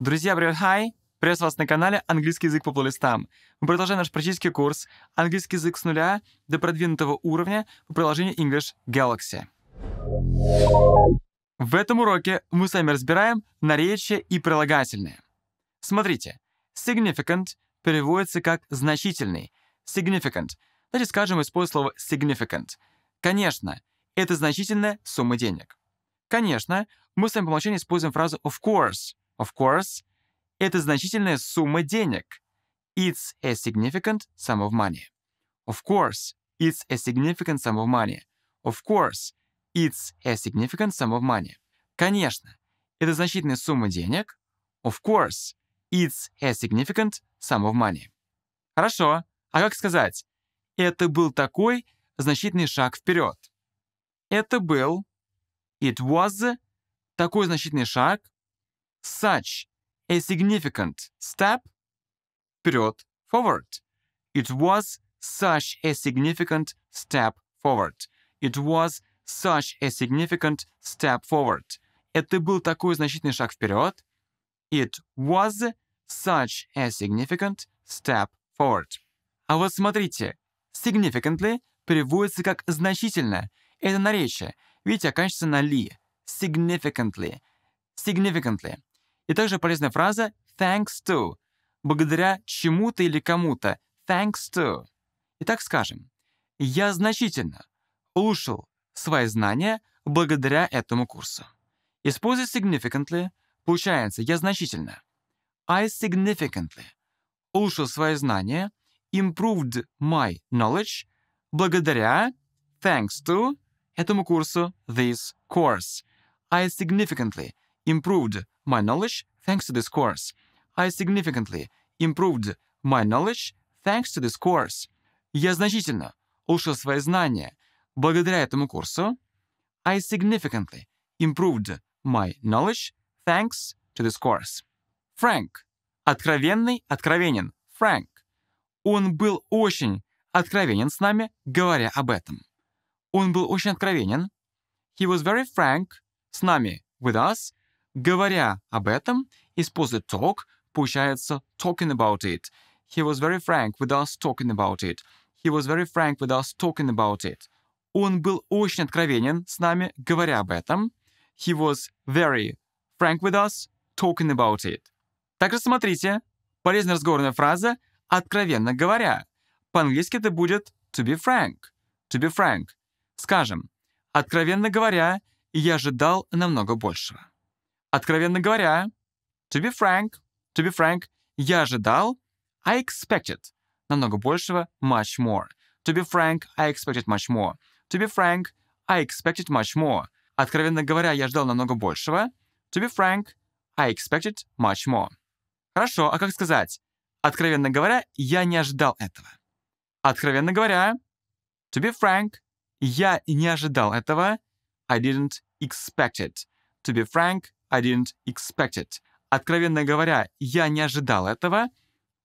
Друзья, привет, хай! Приветствую вас на канале «Английский язык по плейлистам». Мы продолжаем наш практический курс «Английский язык с нуля до продвинутого уровня» по приложению English Galaxy. В этом уроке мы с вами разбираем наречия и прилагательные. Смотрите, significant переводится как «значительный». Significant. Давайте скажем, используя слово significant. Конечно, это значительная сумма денег. Конечно, мы с вами по умолчанию используем фразу «of course», Of course, это значительная сумма денег. It's a significant sum of money. Of course, it's a significant sum of money. Of course, it's a significant sum of money. Конечно, это значительная сумма денег. Of course, it's a significant sum of money. Хорошо, а как сказать? Это был такой значительный шаг вперед. Это был, it was, такой значительный шаг such a significant step вперед, forward. It was such a significant step forward. It was such a significant step forward. Это был такой значительный шаг вперед. It was such a significant step forward. А вот смотрите, significantly переводится как значительно. Это наречие. Видите, оканчивается на ли. Significantly. Significantly. И также полезная фраза thanks to, благодаря чему-то или кому-то. Thanks to. Итак, скажем, я значительно улучшил свои знания благодаря этому курсу. Используя significantly, получается, я значительно. I significantly улучшил свои знания, improved my knowledge благодаря, thanks to, этому курсу, this course. I significantly improved my knowledge Thanks to this course, I significantly improved my knowledge thanks to this course. Я значительно улучшил свои знания благодаря этому курсу. I significantly improved my knowledge thanks to this course. Frank, Откровенный, откровенен. Frank, Он был очень откровенен с нами, говоря об этом. Он был очень откровенен. He was very frank с нами, with us, Говоря об этом, используя talk получается talking about it. He was very frank with us talking about it. He was very frank with us talking about it. Он был очень откровенен с нами, говоря об этом. He was very frank with us talking about it. Также смотрите, полезная разговорная фраза «откровенно говоря». По-английски это будет to be frank. To be frank. Скажем, откровенно говоря, я ожидал намного большего. Откровенно говоря, to be frank, to be frank, я ожидал, I expected, намного большего, much more. To be frank, I expected much more. To be frank, I expected much more. Откровенно говоря, я ждал намного большего. To be frank, I expected much more. Хорошо, а как сказать? Откровенно говоря, я не ожидал этого. Откровенно говоря, to be frank, я не ожидал этого. I didn't expect it. To be frank, I didn't expect it. Откровенно говоря, я не ожидал этого.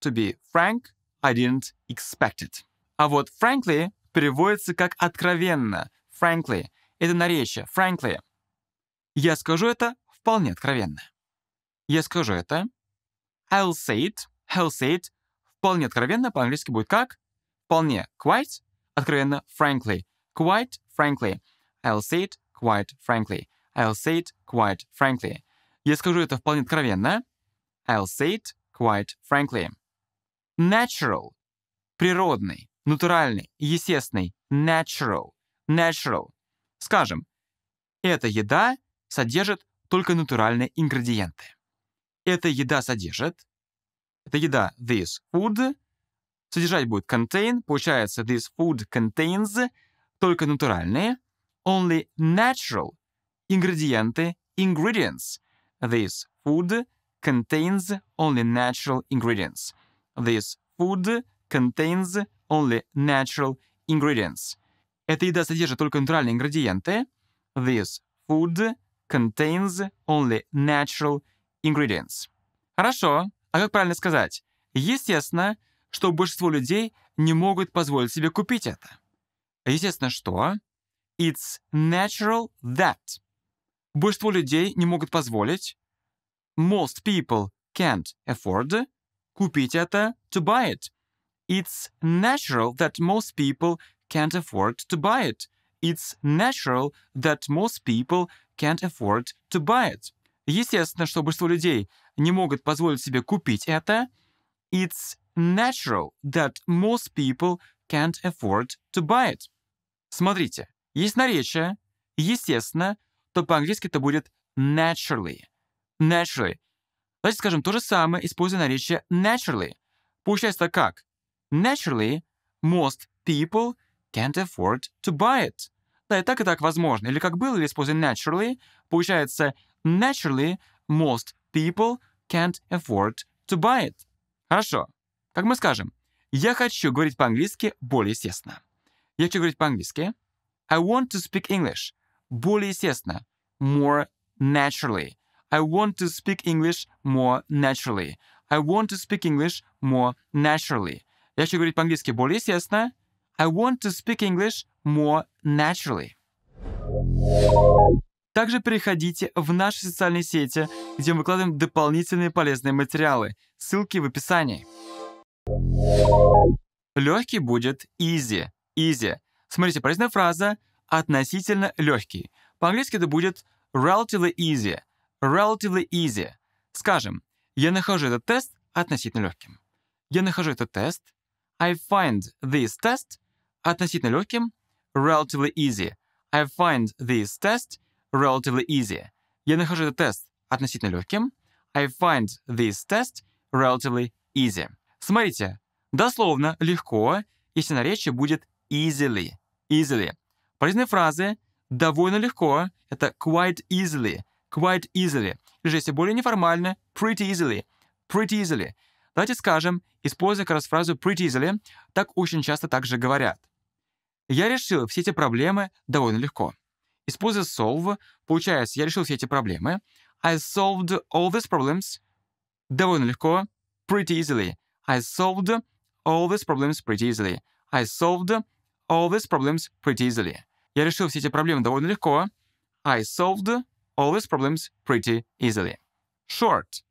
To be frank, I didn't expect it. А вот frankly переводится как откровенно. Frankly. Это наречие. Frankly. Я скажу это вполне откровенно. Я скажу это. I'll say it. I'll say it. Вполне откровенно по-английски будет как? Вполне. Quite. Откровенно. Frankly. Quite frankly. I'll say it quite frankly. I'll say it quite frankly. Я скажу это вполне откровенно. I'll say it quite frankly. Natural. Природный, натуральный, естественный. Natural. Natural. Скажем, эта еда содержит только натуральные ингредиенты. Эта еда содержит... Эта еда, this food, содержать будет contain, получается this food contains только натуральные, only natural ингредиенты, ingredients. This food contains only natural ingredients. This food contains only natural ingredients. Эта еда содержит только натуральные ингредиенты. This food contains only natural ingredients. Хорошо, а как правильно сказать? Естественно, что большинство людей не могут позволить себе купить это. Естественно, что? It's natural that. Большинство людей не могут позволить. Most people can't afford. Купить это to buy it. It's natural that most people can't afford to buy it. It's natural that most people can't afford to buy it. Естественно, что большинство людей не могут позволить себе купить это. It's natural that most people can't afford to buy it. Смотрите, есть наречие, естественно, то по-английски это будет naturally. Naturally. Давайте скажем то же самое, используя наречие naturally. Получается как? Naturally, most people can't afford to buy it. Да, и так, и так возможно. Или как было, или используя naturally, получается naturally most people can't afford to buy it. Хорошо. Как мы скажем? Я хочу говорить по-английски более естественно. Я хочу говорить по-английски. I want to speak English более естественно. More naturally. I want to speak English more naturally. I want to speak English more naturally. Я хочу говорить по-английски более естественно. I want to speak English more naturally. Также переходите в наши социальные сети, где мы выкладываем дополнительные полезные материалы. Ссылки в описании. Легкий будет easy. Easy. Смотрите, полезная фраза относительно легкий. По-английски это будет relatively easy. Relatively easy. Скажем, я нахожу этот тест относительно легким. Я нахожу этот тест. I find this test относительно легким. Relatively easy. I find this test relatively easy. Я нахожу этот тест относительно легким. I find this test relatively easy. Смотрите, дословно легко, если на речи будет easily. Easily. Полезные фразы довольно легко. Это quite easily, quite easily. Или же, если более неформально, pretty easily, pretty easily. Давайте скажем, используя как раз фразу pretty easily, так очень часто также говорят. Я решил все эти проблемы довольно легко. Используя solve, получается, я решил все эти проблемы. I solved all these problems довольно легко, pretty easily. I solved all these problems pretty easily. I solved all these problems pretty easily. Я решил все эти проблемы довольно легко. I solved all these problems pretty easily. Short.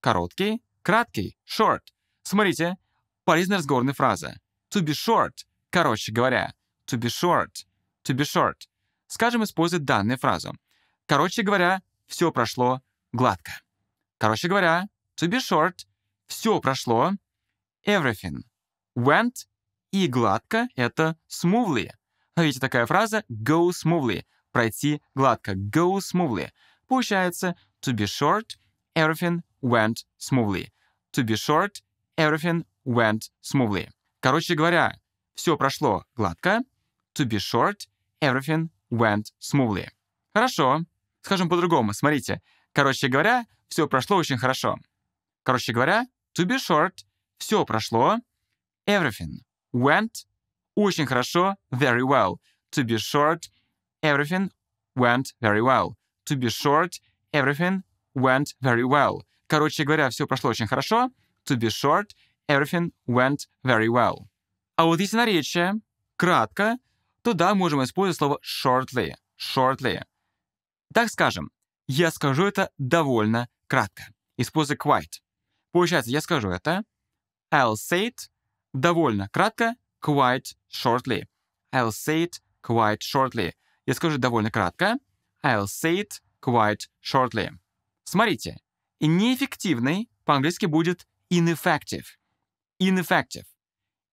Короткий, краткий, short. Смотрите, полезная разговорная фраза. To be short. Короче говоря, to be short. To be short. Скажем, используя данную фразу. Короче говоря, все прошло гладко. Короче говоря, to be short, все прошло, everything went и гладко — это smoothly. А Видите, такая фраза go smoothly, пройти гладко, go smoothly. Получается to be short, everything went smoothly. To be short, everything went smoothly. Короче говоря, все прошло гладко. To be short, everything went smoothly. Хорошо. Скажем по-другому, смотрите. Короче говоря, все прошло очень хорошо. Короче говоря, to be short, все прошло, everything went очень хорошо, very well. To be short, everything went very well. To be short, everything went very well. Короче говоря, все прошло очень хорошо. To be short, everything went very well. А вот если наречие кратко, то да, можем использовать слово shortly. Shortly. Так скажем, я скажу это довольно кратко, используя quite. Получается, я скажу это, I'll say it довольно кратко, quite shortly. I'll say it quite shortly. Я скажу довольно кратко. I'll say it quite shortly. Смотрите, неэффективный по-английски будет ineffective. Ineffective.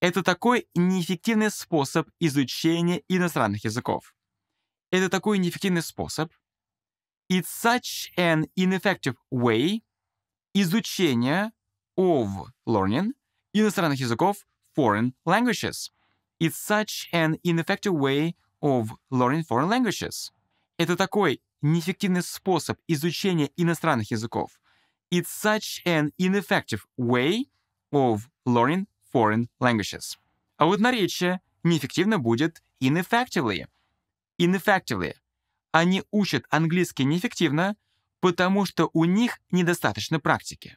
Это такой неэффективный способ изучения иностранных языков. Это такой неэффективный способ. It's such an ineffective way изучения of learning — иностранных языков foreign languages. It's such an ineffective way of learning foreign languages. Это такой неэффективный способ изучения иностранных языков. It's such an ineffective way of learning foreign languages. А вот наречие неэффективно будет ineffectively. Ineffectively. Они учат английский неэффективно, потому что у них недостаточно практики.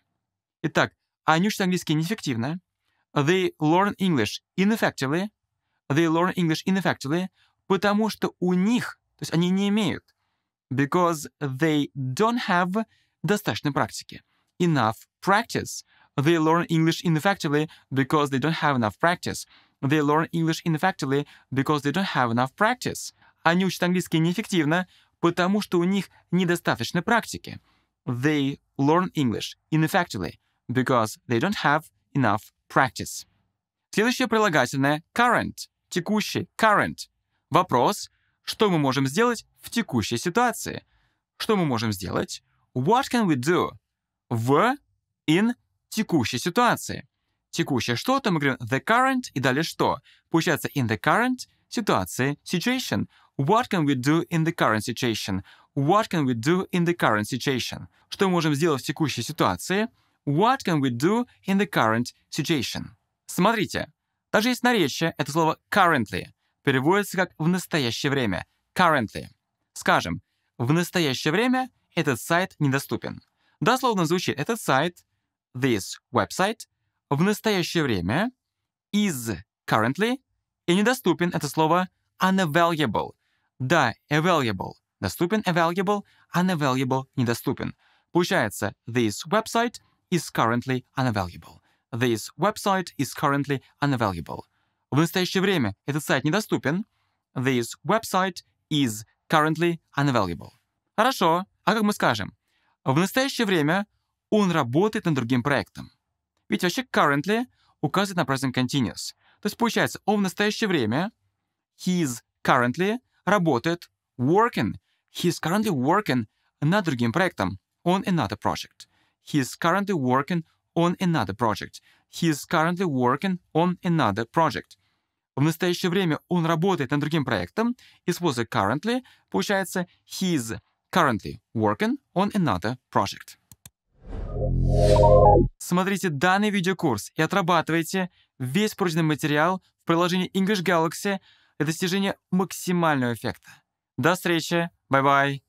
Итак, они учат английский неэффективно, They learn English ineffectively. They learn English ineffectively, потому что у них, то есть они не имеют, because they don't have практики. Enough practice. They learn English ineffectively because they don't have enough practice. They learn English ineffectively because they don't have enough practice. Они учат английский неэффективно, потому что у них недостаточно практики. They learn English ineffectively because they don't have enough practice. Следующее прилагательное current, текущий, current. Вопрос, что мы можем сделать в текущей ситуации? Что мы можем сделать? What can we do? В, in, текущей ситуации. Текущее что-то, мы говорим the current и далее что. Получается in the current ситуации, situation. What can we do in the current situation? What can we do in the current situation? Что мы можем сделать в текущей ситуации? What can we do in the current situation? Смотрите, даже есть наречие, это слово currently переводится как в настоящее время. Currently. Скажем, в настоящее время этот сайт недоступен. Дословно звучит этот сайт, this website, в настоящее время is currently и недоступен это слово unavailable. Да, available. Доступен available, unavailable недоступен. Получается, this website is currently unavailable. This website is currently unavailable. В настоящее время этот сайт недоступен. This website is currently unavailable. Хорошо, а как мы скажем? В настоящее время он работает над другим проектом. Ведь вообще currently указывает на present continuous. То есть получается, он в настоящее время, he is currently, работает, working, he is currently working над другим проектом, on another project. He is currently working on another project. He is currently working on another project. В настоящее время он работает над другим проектом. Из позы currently получается he is currently working on another project. Смотрите данный видеокурс и отрабатывайте весь пройденный материал в приложении English Galaxy для достижения максимального эффекта. До встречи. Бай-бай.